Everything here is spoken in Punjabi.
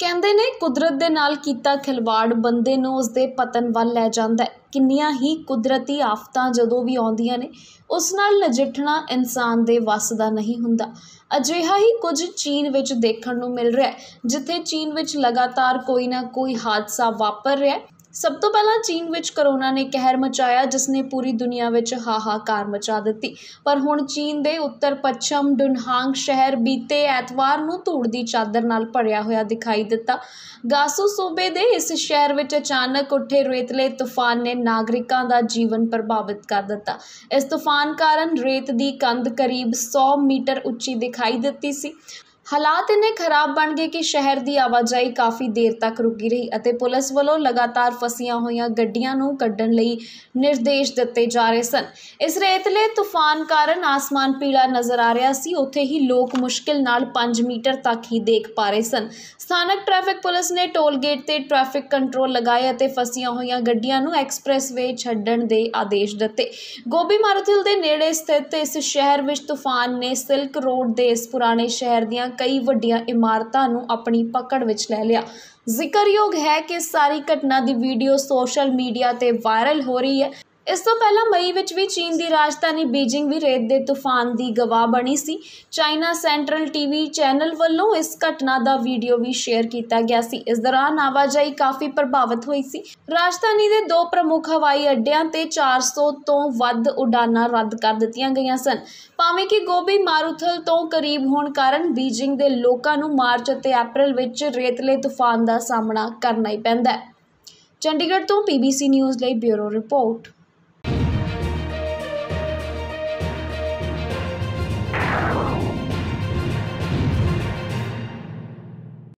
ਕਹਿੰਦੇ ਨੇ ਕੁਦਰਤ ਦੇ ਨਾਲ ਕੀਤਾ ਖਿਲਵਾੜ ਬੰਦੇ ਨੂੰ ਉਸਦੇ ਪਤਨ ਵੱਲ ਲੈ ਜਾਂਦਾ ਹੈ ਕਿੰਨੀਆਂ ਹੀ ਕੁਦਰਤੀ ਆਫਤਾਂ ਜਦੋਂ ਵੀ ਆਉਂਦੀਆਂ ਨੇ ਉਸ ਨਾਲ ਨਜਿੱਠਣਾ ਇਨਸਾਨ ਦੇ ਵੱਸ ਦਾ ਨਹੀਂ ਹੁੰਦਾ ਅਜਿਹਾ ਹੀ ਕੁਝ ਚੀਨ ਵਿੱਚ ਦੇਖਣ ਨੂੰ ਮਿਲ ਰਿਹਾ ਹੈ ਜਿੱਥੇ ਚੀਨ ਵਿੱਚ ਲਗਾਤਾਰ ਕੋਈ ਨਾ ਕੋਈ ਹਾਦਸਾ ਵਾਪਰ ਰਿਹਾ ਹੈ ਸਭ ਤੋਂ ਪਹਿਲਾਂ ਚੀਨ ਵਿੱਚ ਕਰੋਨਾ ਨੇ ਕਹਿਰ ਮਚਾਇਆ ਜਿਸ ਨੇ ਪੂਰੀ ਦੁਨੀਆ ਵਿੱਚ ਹਾਹਾਕਾਰ ਮਚਾ ਦਿੱਤੀ ਪਰ ਹੁਣ ਚੀਨ ਦੇ ਉੱਤਰ ਪੱਛਮ ਡੁਨਹਾਂਗ ਸ਼ਹਿਰ ਬੀਤੇ ਐਤਵਾਰ ਨੂੰ ਧੂੜ ਦੀ ਚਾਦਰ ਨਾਲ ਭਰਿਆ ਹੋਇਆ ਦਿਖਾਈ ਦਿੱਤਾ ਗਾਸੂ ਸੂਬੇ ਦੇ ਇਸ ਸ਼ਹਿਰ ਵਿੱਚ ਅਚਾਨਕ ਉੱਠੇ ਰੇਤਲੇ ਤੂਫਾਨ ਨੇ ਨਾਗਰਿਕਾਂ ਦਾ ਜੀਵਨ ਪ੍ਰਭਾਵਿਤ ਕਰ ਦਿੱਤਾ ਇਸ ਤੂਫਾਨ ਕਾਰਨ ਰੇਤ ਦੀ ਕੰਧ ਕਰੀਬ 100 ਮੀਟਰ ਉੱਚੀ ਦਿਖਾਈ ਦਿੱਤੀ ਸੀ ਹਾਲਾਤ ਇੰਨੇ ਖਰਾਬ ਬਣ ਗਏ ਕਿ ਸ਼ਹਿਰ ਦੀ ਆਵਾਜਾਈ ਕਾਫੀ ਦੇਰ ਤੱਕ ਰੁਕੀ ਰਹੀ ਅਤੇ ਪੁਲਿਸ ਵੱਲੋਂ ਲਗਾਤਾਰ ਫਸੀਆਂ ਹੋਈਆਂ ਗੱਡੀਆਂ ਨੂੰ ਕੱਢਣ ਲਈ ਨਿਰਦੇਸ਼ ਦਿੱਤੇ ਜਾ ਰਹੇ ਸਨ ਇਸ ਰੇਤਲੇ ਤੂਫਾਨ ਕਾਰਨ ਆਸਮਾਨ ਪੀਲਾ ਨਜ਼ਰ ਆ ਰਿਹਾ ਸੀ ਉੱਥੇ ਹੀ ਲੋਕ ਮੁਸ਼ਕਿਲ ਨਾਲ 5 ਮੀਟਰ ਤੱਕ ਹੀ ਦੇਖ ਪਾ ਰਹੇ ਸਨ ਸਥਾਨਕ ਟ੍ਰੈਫਿਕ ਪੁਲਿਸ ਨੇ ਟੋਲ ਗੇਟ ਤੇ ਟ੍ਰੈਫਿਕ ਕੰਟਰੋਲ ਲਗਾਏ ਅਤੇ ਫਸੀਆਂ ਹੋਈਆਂ ਗੱਡੀਆਂ ਨੂੰ ਐਕਸਪ੍ਰੈਸਵੇ ਛੱਡਣ ਦੇ ਆਦੇਸ਼ ਦਿੱਤੇ ਗੋਬੀ ਮਾਰੂਥਲ ਦੇ ਨੇੜੇ ਸਥਿਤ ਇਸ ਸ਼ਹਿਰ ਵਿੱਚ ਤੂਫਾਨ ਨੇ ਸਿਲਕ ਰੋਡ ਦੇ ਇਸ ਪੁਰਾਣੇ ਸ਼ਹਿਰ ਦੀਆਂ ਕਈ ਵੱਡੀਆਂ ਇਮਾਰਤਾਂ ਨੂੰ ਆਪਣੀ ਪਕੜ ਵਿੱਚ ਲੈ ਲਿਆ ਜ਼ਿਕਰਯੋਗ ਹੈ ਕਿ ਸਾਰੀ ਘਟਨਾ ਦੀ ਵੀਡੀਓ ਸੋਸ਼ਲ ਮੀਡੀਆ ਤੇ ਵਾਇਰਲ ਹੋ ਰਹੀ ਹੈ ਇਸ ਤੋਂ ਪਹਿਲਾਂ ਮਈ ਵਿੱਚ ਵੀ ਚੀਨ ਦੀ ਰਾਜਧਾਨੀ ਬੀਜਿੰਗ ਵੀ ਰੇਤ ਦੇ ਤੂਫਾਨ ਦੀ ਗਵਾਹ ਬਣੀ ਸੀ ਚਾਈਨਾ ਸੈਂਟਰਲ ਟੀਵੀ ਚੈਨਲ ਵੱਲੋਂ ਇਸ ਘਟਨਾ ਦਾ ਵੀਡੀਓ ਵੀ ਸ਼ੇਅਰ ਕੀਤਾ ਗਿਆ ਸੀ ਇਸ ਦੌਰਾਨ ਆਵਾਜਾਈ ਕਾਫੀ ਪ੍ਰਭਾਵਿਤ ਹੋਈ ਸੀ ਰਾਜਧਾਨੀ ਦੇ ਦੋ ਪ੍ਰਮੁੱਖ ਹਵਾਈ ਅੱਡਿਆਂ ਤੇ 400 ਤੋਂ ਵੱਧ ਉਡਾਨਾਂ ਰੱਦ ਕਰ ਦਿੱਤੀਆਂ ਗਈਆਂ ਸਨ ਭਾਵੇਂ ਕਿ ਗੋਬੀ ਮਾਰੂਥਲ ਤੋਂ ਕਰੀਬ ਹੋਣ ਕਾਰਨ ਬੀਜਿੰਗ ਦੇ ਲੋਕਾਂ ਨੂੰ ਮਾਰਚ ਅਤੇ ਅਪ੍ਰੈਲ ਵਿੱਚ ਰੇਤਲੇ ਤੂਫਾਨ ਦਾ ਸਾਹਮਣਾ ਕਰਨਾ ਹੀ ਪੈਂਦਾ ਹੈ ਚੰਡੀਗੜ੍ਹ ਤੋਂ ਪੀਬੀਸੀ ਨਿਊਜ਼ ਲਈ ਬਿਊਰੋ ਰਿਪੋਰਟ